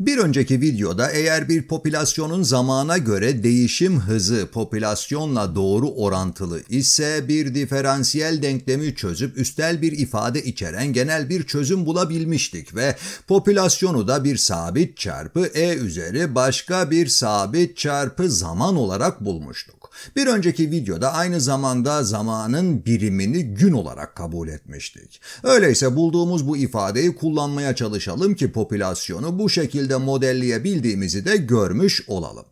Bir önceki videoda eğer bir popülasyonun zamana göre değişim hızı popülasyonla doğru orantılı ise bir diferansiyel denklemi çözüp üstel bir ifade içeren genel bir çözüm bulabilmiştik ve popülasyonu da bir sabit çarpı e üzeri başka bir sabit çarpı zaman olarak bulmuştuk. Bir önceki videoda aynı zamanda zamanın birimini gün olarak kabul etmiştik. Öyleyse bulduğumuz bu ifadeyi kullanmaya çalışalım ki popülasyonu bu şekilde şekilde modelleyebildiğimizi de görmüş olalım.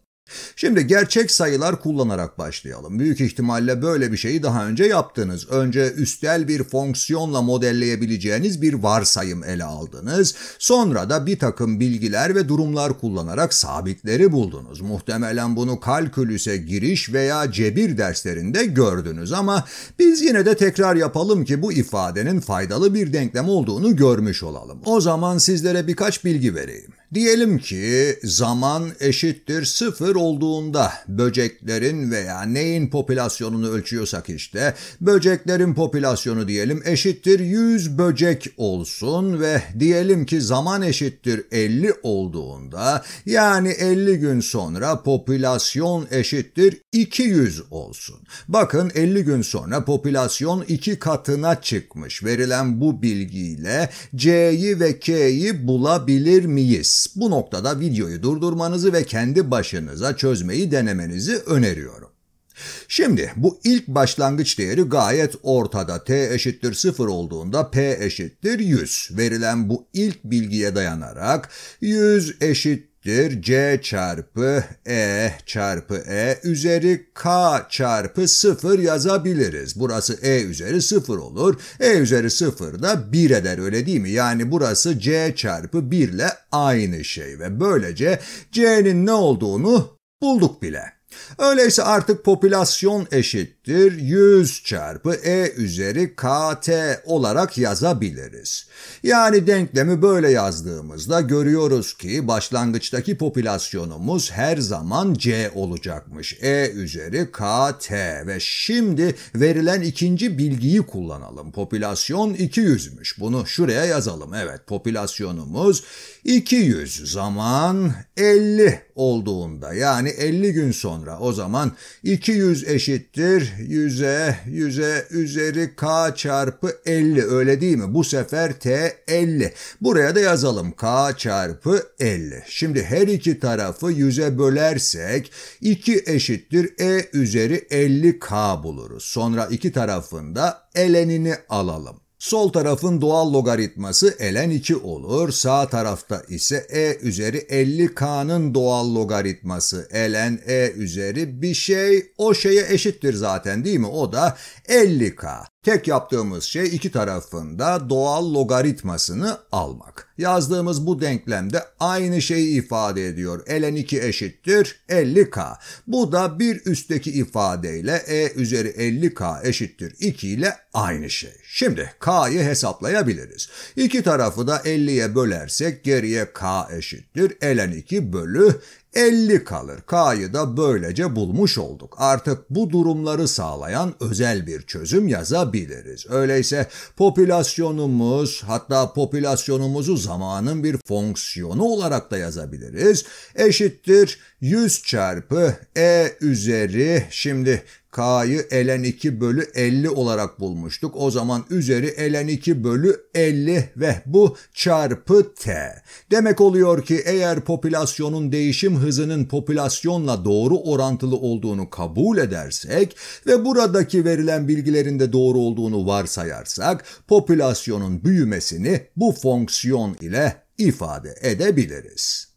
Şimdi gerçek sayılar kullanarak başlayalım. Büyük ihtimalle böyle bir şeyi daha önce yaptınız. Önce üstel bir fonksiyonla modelleyebileceğiniz bir varsayım ele aldınız. Sonra da bir takım bilgiler ve durumlar kullanarak sabitleri buldunuz. Muhtemelen bunu kalkülüse giriş veya cebir derslerinde gördünüz ama biz yine de tekrar yapalım ki bu ifadenin faydalı bir denklem olduğunu görmüş olalım. O zaman sizlere birkaç bilgi vereyim. Diyelim ki zaman eşittir sıfır olduğunda böceklerin veya neyin popülasyonunu ölçüyorsak işte böceklerin popülasyonu diyelim eşittir 100 böcek olsun ve diyelim ki zaman eşittir 50 olduğunda yani 50 gün sonra popülasyon eşittir 200 olsun. Bakın 50 gün sonra popülasyon 2 katına çıkmış. Verilen bu bilgiyle C'yi ve K'yi bulabilir miyiz? Bu noktada videoyu durdurmanızı ve kendi başınıza çözmeyi denemenizi öneriyorum. Şimdi bu ilk başlangıç değeri gayet ortada. T eşittir 0 olduğunda P eşittir 100. Verilen bu ilk bilgiye dayanarak 100 eşittir eşittir c çarpı e çarpı e üzeri k çarpı 0 yazabiliriz. Burası e üzeri 0 olur. E üzeri 0 da 1 eder öyle değil mi? Yani burası c çarpı 1 ile aynı şey ve böylece c'nin ne olduğunu bulduk bile. Öyleyse artık popülasyon eşittir 100 çarpı e üzeri kt olarak yazabiliriz. Yani denklemi böyle yazdığımızda görüyoruz ki başlangıçtaki popülasyonumuz her zaman c olacakmış. e üzeri kt ve şimdi verilen ikinci bilgiyi kullanalım. Popülasyon 200'müş. Bunu şuraya yazalım. Evet popülasyonumuz 200 zaman 50 olduğunda yani 50 gün sonra sonra o zaman 200 eşittir 100'e 100'e üzeri k çarpı 50 öyle değil mi? Bu sefer t 50. Buraya da yazalım k çarpı 50. Şimdi her iki tarafı 100'e bölersek 2 eşittir e üzeri 50k buluruz. Sonra iki tarafında elenini alalım. Sol tarafın doğal logaritması ln 2 olur. Sağ tarafta ise e üzeri 50k'nın doğal logaritması ln e üzeri bir şey o şeye eşittir zaten değil mi? O da 50k. Tek yaptığımız şey iki tarafında doğal logaritmasını almak. Yazdığımız bu denklemde aynı şeyi ifade ediyor. ln 2 eşittir 50k. Bu da bir üstteki ifadeyle e üzeri 50k eşittir 2 ile aynı şey. Şimdi k'yı hesaplayabiliriz. İki tarafı da 50'ye bölersek geriye k eşittir ln 2 bölü 50 kalır. K'yı da böylece bulmuş olduk. Artık bu durumları sağlayan özel bir çözüm yazabiliriz olabiliriz. Öyleyse popülasyonumuz hatta popülasyonumuzu zamanın bir fonksiyonu olarak da yazabiliriz. Eşittir 100 çarpı e üzeri şimdi K'yı ln 2 bölü 50 olarak bulmuştuk. O zaman üzeri ln 2 bölü 50 ve bu çarpı t. Demek oluyor ki eğer popülasyonun değişim hızının popülasyonla doğru orantılı olduğunu kabul edersek ve buradaki verilen bilgilerin de doğru olduğunu varsayarsak popülasyonun büyümesini bu fonksiyon ile ifade edebiliriz.